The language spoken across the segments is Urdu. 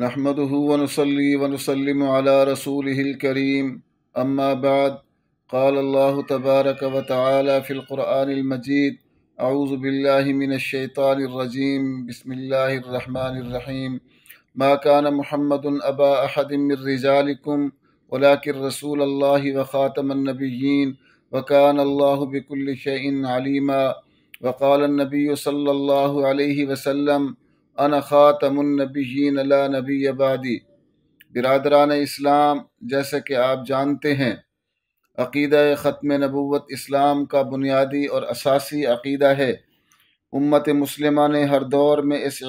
نحمده ونصلي ونسلم على رسوله الكريم أما بعد قال الله تبارك وتعالى في القرآن المجيد أعوذ بالله من الشيطان الرجيم بسم الله الرحمن الرحيم ما كان محمد أبا أحد من رجالكم ولكن رسول الله وخاتم النبيين وكان الله بكل شيء عليما وقال النبي صلى الله عليه وسلم انا خاتم النبیین لا نبی عبادی برادران اسلام جیسا کہ آپ جانتے ہیں عقیدہ ختم نبوت اسلام کا بنیادی اور اساسی عقیدہ ہے امت مسلمہ نے ہر دور میں اس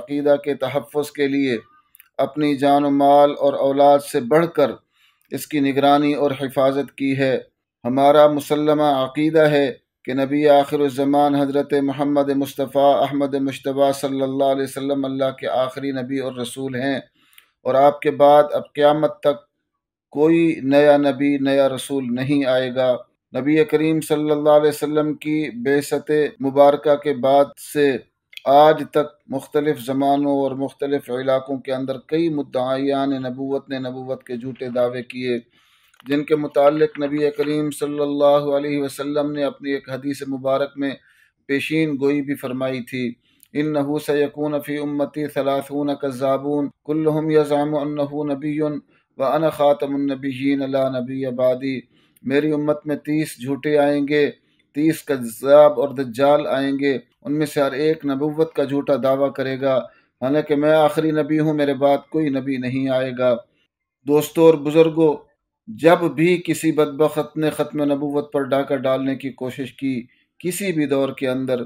عقیدہ کے تحفظ کے لیے اپنی جان و مال اور اولاد سے بڑھ کر اس کی نگرانی اور حفاظت کی ہے ہمارا مسلمہ عقیدہ ہے کہ نبی آخر الزمان حضرت محمد مصطفیٰ احمد مشتبہ صلی اللہ علیہ وسلم اللہ کے آخری نبی اور رسول ہیں اور آپ کے بعد اب قیامت تک کوئی نیا نبی نیا رسول نہیں آئے گا نبی کریم صلی اللہ علیہ وسلم کی کی ست مبارکہ کے بعد سے آج تک مختلف زمانوں اور مختلف علاقوں کے اندر کئی مدعیان نبوت نے نبوت کے جھوٹے دعوے کیے جن کے متعلق نبی کریم صلی اللہ علیہ وسلم نے اپنی ایک حدیث مبارک میں پیشین گوئی بھی فرمائی تھی ان نحو فی امتی صلاثون کذابون کلہم یزعم انہو و نبی وانا خاتم النبیین لا نبی عبادی میری امت میں تیس جھوٹے آئیں گے تیس کذاب اور دجال آئیں گے ان میں سے ہر ایک نبوت کا جھوٹا دعویٰ کرے گا حالانکہ میں آخری نبی ہوں میرے بعد کوئی نبی نہیں آئے گا دوستوں اور بزرگوں جب بھی کسی بدبخت نے ختم نبوت پر ڈاکہ ڈالنے کی کوشش کی کسی بھی دور کے اندر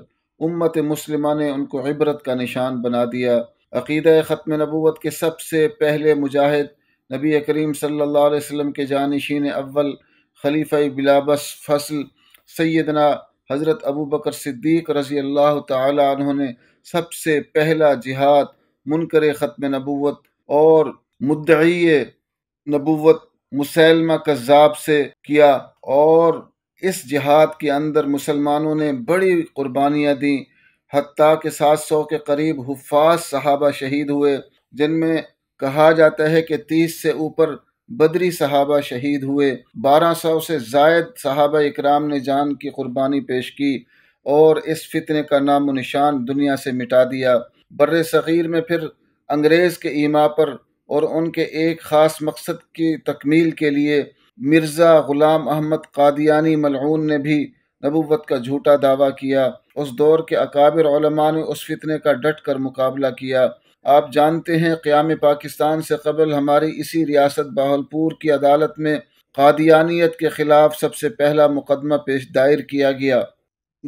امت مسلمہ نے ان کو عبرت کا نشان بنا دیا عقیدہ ختم نبوت کے سب سے پہلے مجاہد نبی کریم صلی اللہ علیہ وسلم کے جانشین اول خلیفہ بلابس فصل سیدنا حضرت ابو بکر صدیق رضی اللہ تعالی عنہ نے سب سے پہلا جہاد منکر ختم نبوت اور مدعی نبوت مسلمہ کذاب سے کیا اور اس جہاد کے اندر مسلمانوں نے بڑی قربانیاں دیں حتیٰ کہ سات سو کے قریب حفاظ صحابہ شہید ہوئے جن میں کہا جاتا ہے کہ تیس سے اوپر بدری صحابہ شہید ہوئے بارہ سو سے زائد صحابہ اکرام نے جان کی قربانی پیش کی اور اس فتنے کا نام و نشان دنیا سے مٹا دیا بر صغیر میں پھر انگریز کے ایما پر اور ان کے ایک خاص مقصد کی تکمیل کے لیے مرزا غلام احمد قادیانی ملعون نے بھی نبوت کا جھوٹا دعویٰ کیا اس دور کے اکابر علماء نے اس فتنے کا ڈٹ کر مقابلہ کیا آپ جانتے ہیں قیام پاکستان سے قبل ہماری اسی ریاست باہلپور کی عدالت میں قادیانیت کے خلاف سب سے پہلا مقدمہ پیش دائر کیا گیا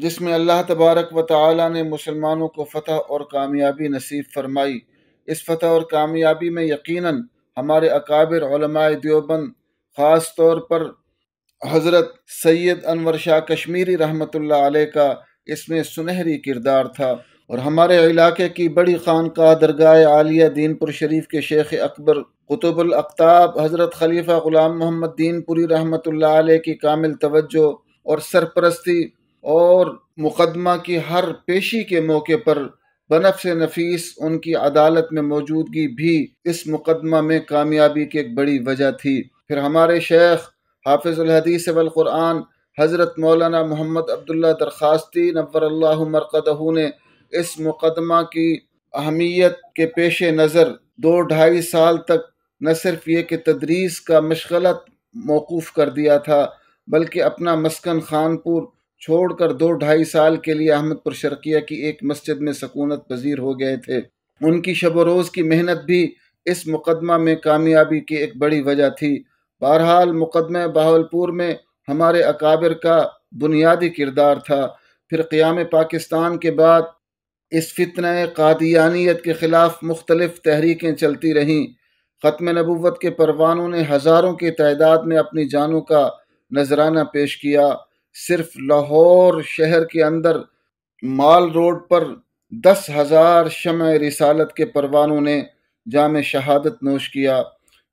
جس میں اللہ تبارک و تعالی نے مسلمانوں کو فتح اور کامیابی نصیب فرمائی اس فتح اور کامیابی میں یقیناً ہمارے اکابر علماء دیوبند خاص طور پر حضرت سید انور شاہ کشمیری رحمۃ اللہ علیہ کا اس میں سنہری کردار تھا اور ہمارے علاقے کی بڑی خانقاہ درگاہ عالیہ دین پور شریف کے شیخ اکبر قطب الاقتاب حضرت خلیفہ غلام محمد دین پوری رحمۃ اللہ علیہ کی کامل توجہ اور سرپرستی اور مقدمہ کی ہر پیشی کے موقع پر بنف سے نفیس ان کی عدالت میں موجودگی بھی اس مقدمہ میں کامیابی کی ایک بڑی وجہ تھی پھر ہمارے شیخ حافظ الحدیث والقرآن حضرت مولانا محمد عبداللہ درخواستی نور اللہ مرکدہ نے اس مقدمہ کی اہمیت کے پیش نظر دو ڈھائی سال تک نہ صرف یہ کہ تدریس کا مشغلت موقوف کر دیا تھا بلکہ اپنا مسکن خان پور چھوڑ کر دو ڈھائی سال کے لیے احمد پور شرقیہ کی ایک مسجد میں سکونت پذیر ہو گئے تھے ان کی شب و روز کی محنت بھی اس مقدمہ میں کامیابی کی ایک بڑی وجہ تھی بہرحال مقدمہ بہاولپور پور میں ہمارے اکابر کا بنیادی کردار تھا پھر قیام پاکستان کے بعد اس فتنہ قادیانیت کے خلاف مختلف تحریکیں چلتی رہیں ختم نبوت کے پروانوں نے ہزاروں کی تعداد میں اپنی جانوں کا نذرانہ پیش کیا صرف لاہور شہر کے اندر مال روڈ پر دس ہزار شمع رسالت کے پروانوں نے جامع شہادت نوش کیا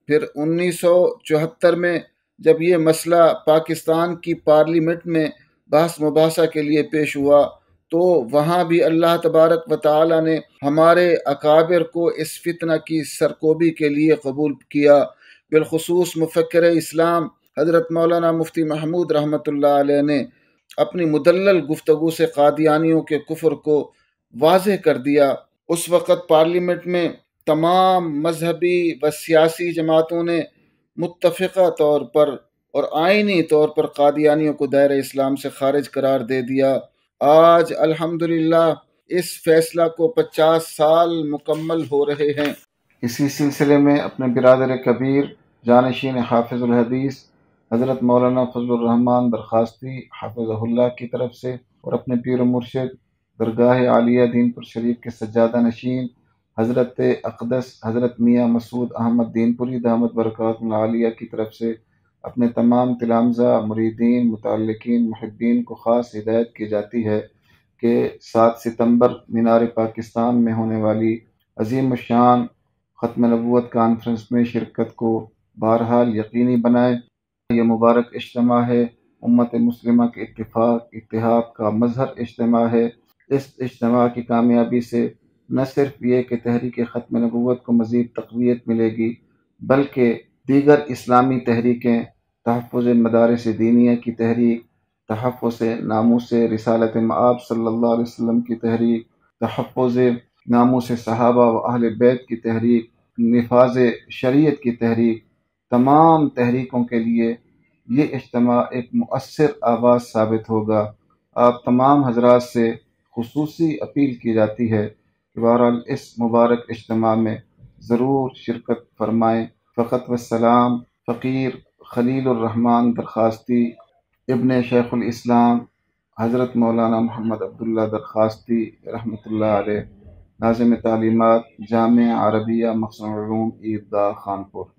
پھر انیس سو چوہتر میں جب یہ مسئلہ پاکستان کی پارلیمنٹ میں بحث مباحثہ کے لیے پیش ہوا تو وہاں بھی اللہ تبارک و تعالی نے ہمارے اکابر کو اس فتنہ کی سرکوبی کے لیے قبول کیا بالخصوص مفکر اسلام حضرت مولانا مفتی محمود رحمۃ اللہ علیہ نے اپنی مدلل گفتگو سے قادیانیوں کے کفر کو واضح کر دیا اس وقت پارلیمنٹ میں تمام مذہبی و سیاسی جماعتوں نے متفقہ طور پر اور آئینی طور پر قادیانیوں کو دائر اسلام سے خارج قرار دے دیا آج الحمدللہ اس فیصلہ کو پچاس سال مکمل ہو رہے ہیں اسی سلسلے میں اپنے برادر کبیر جانشین حافظ الحدیث حضرت مولانا فضل الرحمن درخواستی حافظ اللہ کی طرف سے اور اپنے پیر و مرشد درگاہ عالیہ دین پور شریف کے سجادہ نشین حضرت اقدس حضرت میاں مسعود احمد دین پوری دامت برکات عالیہ کی طرف سے اپنے تمام تلامزہ مریدین متعلقین محدین کو خاص ہدایت کی جاتی ہے کہ سات ستمبر مینار پاکستان میں ہونے والی عظیم الشان شان ختم نبوت کانفرنس میں شرکت کو بہرحال یقینی بنائیں یہ مبارک اجتماع ہے امت مسلمہ کے اتفاق اتحاد کا مظہر اجتماع ہے اس اجتماع کی کامیابی سے نہ صرف یہ کہ تحریک ختم نبوت کو مزید تقویت ملے گی بلکہ دیگر اسلامی تحریکیں تحفظ مدارس دینیا کی تحریک تحفظ ناموس سے معاب صلی اللہ علیہ وسلم کی تحریک تحفظ ناموس سے صحابہ و اہل بیت کی تحریک نفاذ شریعت کی تحریک تمام تحریکوں کے لیے یہ اجتماع ایک مؤثر آغاز ثابت ہوگا آپ تمام حضرات سے خصوصی اپیل کی جاتی ہے کہ بہرحال اس مبارک اجتماع میں ضرور شرکت فرمائیں فقط و فقیر خلیل الرحمن درخواستی ابن شیخ الاسلام حضرت مولانا محمد عبداللہ درخواستی رحمۃ اللہ علیہ ناظم تعلیمات جامع عربیہ مخصوص العلوم عیدگاہ خانپور